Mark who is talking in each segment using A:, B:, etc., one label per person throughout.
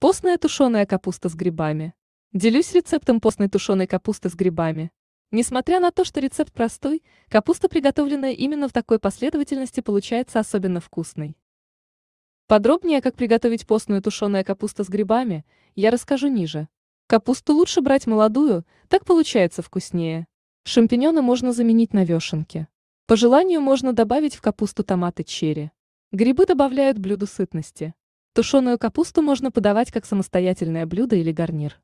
A: Постная тушеная капуста с грибами. Делюсь рецептом постной тушеной капусты с грибами. Несмотря на то, что рецепт простой, капуста, приготовленная именно в такой последовательности, получается особенно вкусной. Подробнее, как приготовить постную тушеную капусту с грибами, я расскажу ниже. Капусту лучше брать молодую, так получается вкуснее. Шампиньоны можно заменить на вешенки. По желанию можно добавить в капусту томаты черри. Грибы добавляют блюду сытности. Тушеную капусту можно подавать как самостоятельное блюдо или гарнир.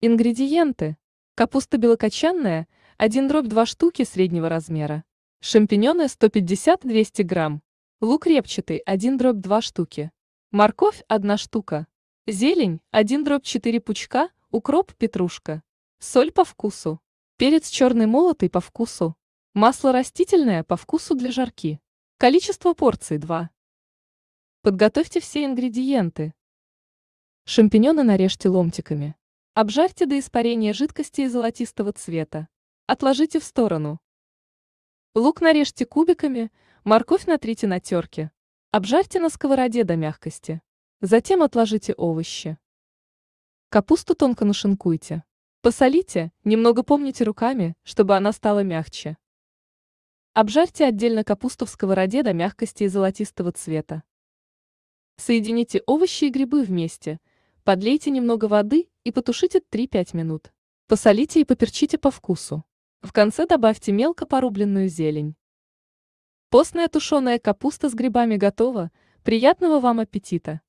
A: Ингредиенты. Капуста белокочанная, 1 дробь 2 штуки среднего размера. Шампиньоны 150-200 грамм. Лук репчатый 1 дробь 2 штуки. Морковь 1 штука. Зелень 1 дробь 4 пучка, укроп, петрушка. Соль по вкусу. Перец черный молотый по вкусу. Масло растительное по вкусу для жарки. Количество порций 2. Подготовьте все ингредиенты. Шампиньоны нарежьте ломтиками. Обжарьте до испарения жидкости и золотистого цвета. Отложите в сторону. Лук нарежьте кубиками, морковь натрите на терке. Обжарьте на сковороде до мягкости. Затем отложите овощи. Капусту тонко нашинкуйте. Посолите, немного помните руками, чтобы она стала мягче. Обжарьте отдельно капусту в сковороде до мягкости и золотистого цвета. Соедините овощи и грибы вместе, подлейте немного воды и потушите 3-5 минут. Посолите и поперчите по вкусу. В конце добавьте мелко порубленную зелень. Постная тушеная капуста с грибами готова. Приятного вам аппетита!